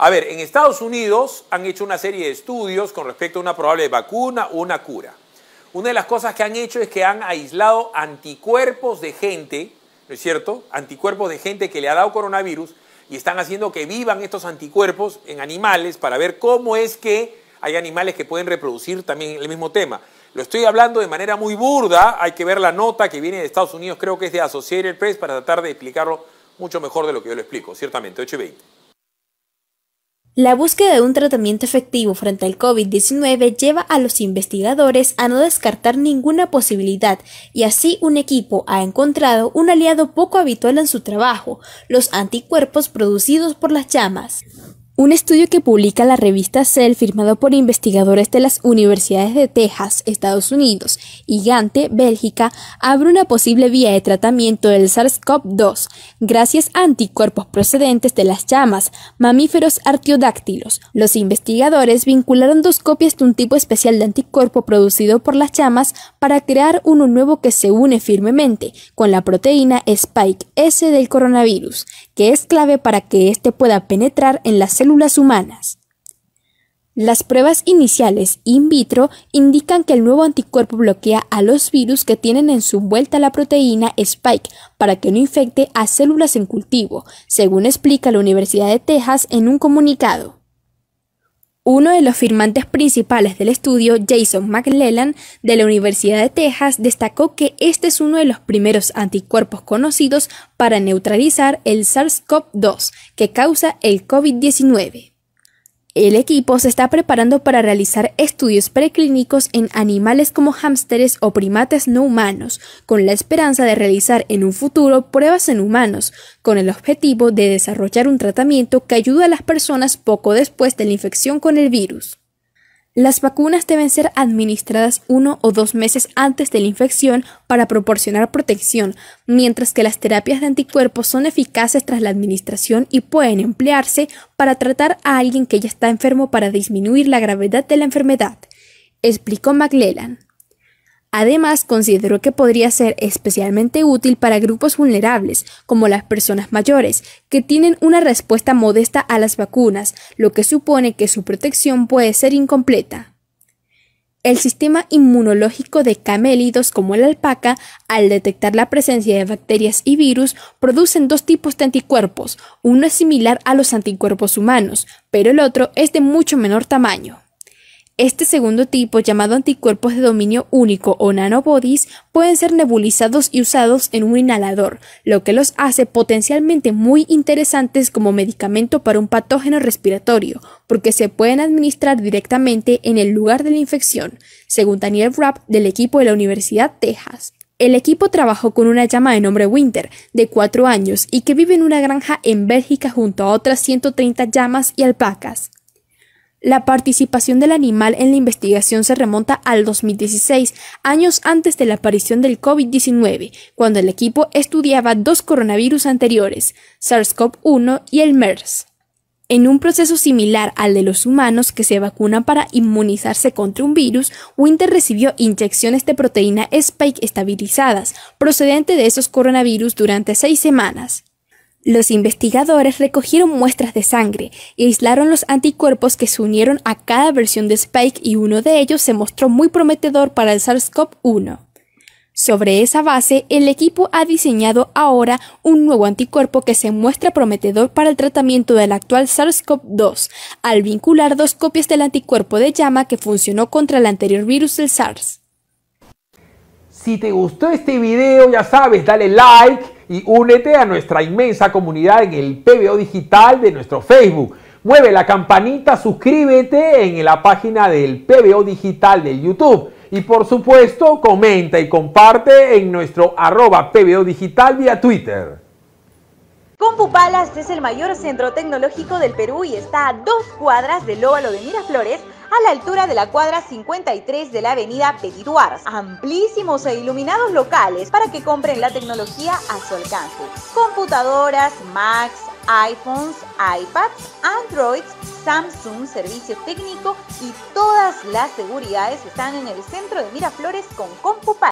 A ver, en Estados Unidos han hecho una serie de estudios con respecto a una probable vacuna o una cura. Una de las cosas que han hecho es que han aislado anticuerpos de gente, ¿no es cierto? Anticuerpos de gente que le ha dado coronavirus y están haciendo que vivan estos anticuerpos en animales para ver cómo es que hay animales que pueden reproducir también el mismo tema. Lo estoy hablando de manera muy burda, hay que ver la nota que viene de Estados Unidos, creo que es de Associated Press, para tratar de explicarlo mucho mejor de lo que yo lo explico, ciertamente, 820 y la búsqueda de un tratamiento efectivo frente al COVID-19 lleva a los investigadores a no descartar ninguna posibilidad y así un equipo ha encontrado un aliado poco habitual en su trabajo, los anticuerpos producidos por las llamas. Un estudio que publica la revista Cell, firmado por investigadores de las universidades de Texas, Estados Unidos, y Gante, Bélgica, abre una posible vía de tratamiento del SARS-CoV-2 gracias a anticuerpos procedentes de las llamas, mamíferos artiodáctilos. Los investigadores vincularon dos copias de un tipo especial de anticuerpo producido por las llamas para crear uno nuevo que se une firmemente con la proteína Spike S del coronavirus, que es clave para que éste pueda penetrar en las células humanas. Las pruebas iniciales in vitro indican que el nuevo anticuerpo bloquea a los virus que tienen en su vuelta la proteína Spike para que no infecte a células en cultivo, según explica la Universidad de Texas en un comunicado. Uno de los firmantes principales del estudio, Jason McLellan, de la Universidad de Texas, destacó que este es uno de los primeros anticuerpos conocidos para neutralizar el SARS-CoV-2 que causa el COVID-19. El equipo se está preparando para realizar estudios preclínicos en animales como hámsteres o primates no humanos, con la esperanza de realizar en un futuro pruebas en humanos, con el objetivo de desarrollar un tratamiento que ayude a las personas poco después de la infección con el virus. Las vacunas deben ser administradas uno o dos meses antes de la infección para proporcionar protección, mientras que las terapias de anticuerpos son eficaces tras la administración y pueden emplearse para tratar a alguien que ya está enfermo para disminuir la gravedad de la enfermedad, explicó McLellan. Además, consideró que podría ser especialmente útil para grupos vulnerables, como las personas mayores, que tienen una respuesta modesta a las vacunas, lo que supone que su protección puede ser incompleta. El sistema inmunológico de camélidos como la alpaca, al detectar la presencia de bacterias y virus, producen dos tipos de anticuerpos. Uno es similar a los anticuerpos humanos, pero el otro es de mucho menor tamaño. Este segundo tipo, llamado anticuerpos de dominio único o nanobodies, pueden ser nebulizados y usados en un inhalador, lo que los hace potencialmente muy interesantes como medicamento para un patógeno respiratorio, porque se pueden administrar directamente en el lugar de la infección, según Daniel Rapp del equipo de la Universidad Texas. El equipo trabajó con una llama de nombre Winter, de 4 años, y que vive en una granja en Bélgica junto a otras 130 llamas y alpacas. La participación del animal en la investigación se remonta al 2016, años antes de la aparición del COVID-19, cuando el equipo estudiaba dos coronavirus anteriores, SARS-CoV-1 y el MERS. En un proceso similar al de los humanos que se vacunan para inmunizarse contra un virus, Winter recibió inyecciones de proteína Spike estabilizadas procedente de esos coronavirus durante seis semanas. Los investigadores recogieron muestras de sangre y aislaron los anticuerpos que se unieron a cada versión de Spike y uno de ellos se mostró muy prometedor para el SARS-CoV-1. Sobre esa base, el equipo ha diseñado ahora un nuevo anticuerpo que se muestra prometedor para el tratamiento del actual SARS-CoV-2, al vincular dos copias del anticuerpo de llama que funcionó contra el anterior virus del SARS. Si te gustó este video, ya sabes, dale like y únete a nuestra inmensa comunidad en el PBO digital de nuestro Facebook. Mueve la campanita, suscríbete en la página del PBO digital de YouTube. Y por supuesto, comenta y comparte en nuestro arroba PBO digital vía Twitter. Compupalas es el mayor centro tecnológico del Perú y está a dos cuadras del óvalo de Miraflores a la altura de la cuadra 53 de la avenida Petituars, Amplísimos e iluminados locales para que compren la tecnología a su alcance. Computadoras, Macs, iPhones, iPads, Androids, Samsung, servicio técnico y todas las seguridades están en el centro de Miraflores con CompuPal.